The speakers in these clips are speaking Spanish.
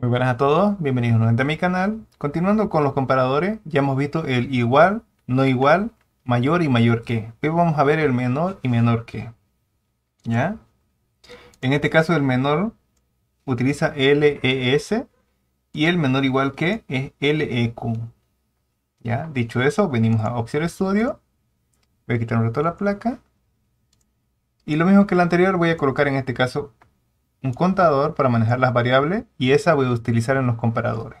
Muy buenas a todos, bienvenidos nuevamente a mi canal. Continuando con los comparadores, ya hemos visto el igual, no igual, mayor y mayor que. hoy vamos a ver el menor y menor que. ¿Ya? En este caso el menor utiliza LES y el menor igual que es LEQ. ¿Ya? Dicho eso, venimos a opción Studio. Voy a quitar un rato la placa. Y lo mismo que el anterior, voy a colocar en este caso un contador para manejar las variables y esa voy a utilizar en los comparadores.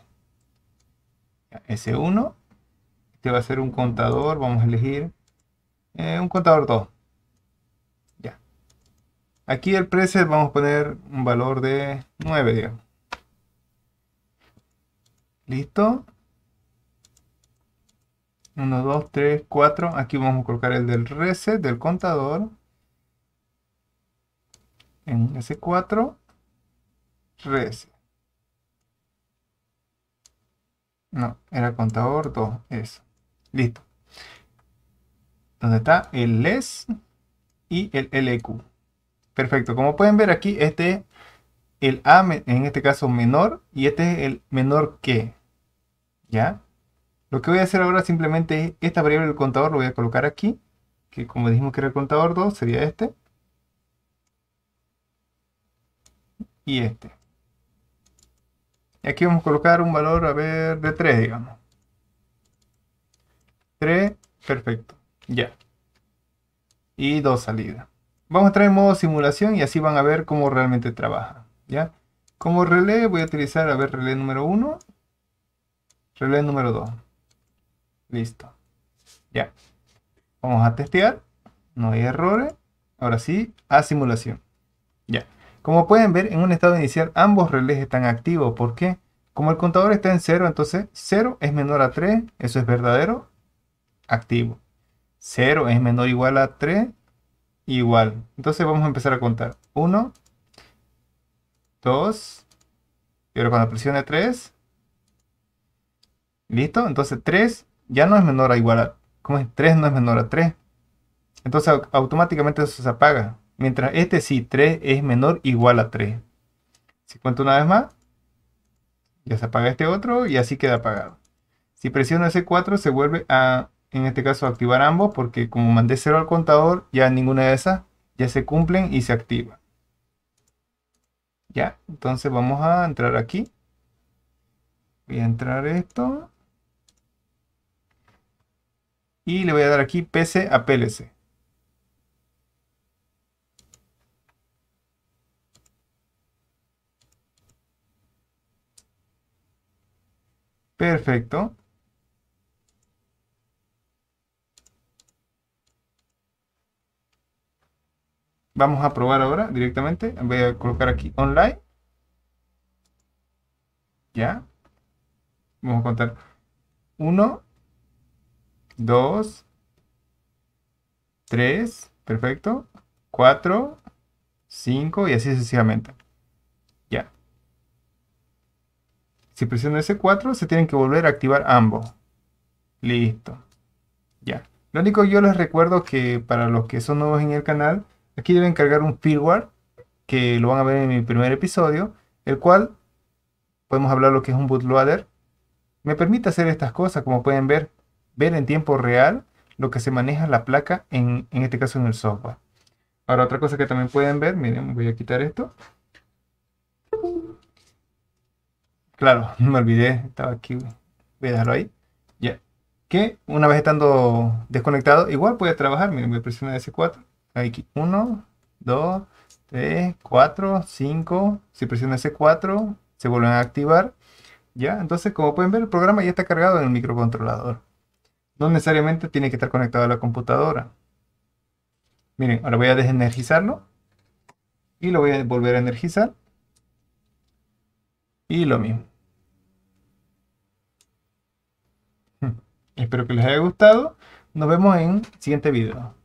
S1, este va a ser un contador, vamos a elegir eh, un contador 2. Ya. Aquí el preset vamos a poner un valor de 9, Listo. 1, 2, 3, 4. Aquí vamos a colocar el del reset del contador en S4 no, era contador 2, eso. Listo. Donde está el LES y el LEQ. Perfecto, como pueden ver aquí, este el A en este caso menor y este es el menor que. ¿Ya? Lo que voy a hacer ahora simplemente es esta variable del contador, lo voy a colocar aquí, que como dijimos que era el contador 2, sería este. Y este. Y aquí vamos a colocar un valor, a ver, de 3, digamos. 3, perfecto, ya. Y dos salidas. Vamos a entrar en modo simulación y así van a ver cómo realmente trabaja, ¿ya? Como relé voy a utilizar, a ver, relé número 1, relé número 2. Listo. Ya. Vamos a testear. No hay errores. Ahora sí, a simulación. Ya. Como pueden ver, en un estado inicial ambos relés están activos. ¿Por qué? Como el contador está en 0, entonces 0 es menor a 3, eso es verdadero, activo. 0 es menor o igual a 3, igual. Entonces vamos a empezar a contar. 1, 2, y ahora cuando presione 3, ¿listo? Entonces 3 ya no es menor o igual a, ¿cómo es? 3 no es menor a 3. Entonces automáticamente eso se apaga. Mientras este sí, 3 es menor igual a 3. Si cuento una vez más, ya se apaga este otro y así queda apagado. Si presiono ese 4 se vuelve a, en este caso, activar ambos porque como mandé 0 al contador, ya ninguna de esas ya se cumplen y se activa. Ya, entonces vamos a entrar aquí. Voy a entrar esto. Y le voy a dar aquí PC a PLC. Perfecto. Vamos a probar ahora directamente. Voy a colocar aquí online. Ya. Vamos a contar. uno, dos, tres, perfecto. cuatro, cinco y así sucesivamente. Si presiono S4, se tienen que volver a activar ambos. Listo. Ya. Lo único que yo les recuerdo que para los que son nuevos en el canal, aquí deben cargar un firmware, que lo van a ver en mi primer episodio, el cual podemos hablar lo que es un bootloader. Me permite hacer estas cosas, como pueden ver, ver en tiempo real lo que se maneja la placa, en, en este caso en el software. Ahora otra cosa que también pueden ver, miren, voy a quitar esto. Claro, me olvidé, estaba aquí, voy a dejarlo ahí. Ya. Que una vez estando desconectado, igual voy a trabajar. Miren, voy a presionar S4. Aquí, 1, 2, 3, 4, 5. Si presiono S4, se vuelven a activar. Ya, entonces como pueden ver, el programa ya está cargado en el microcontrolador. No necesariamente tiene que estar conectado a la computadora. Miren, ahora voy a desenergizarlo. Y lo voy a volver a energizar. Y lo mismo. Espero que les haya gustado. Nos vemos en el siguiente video.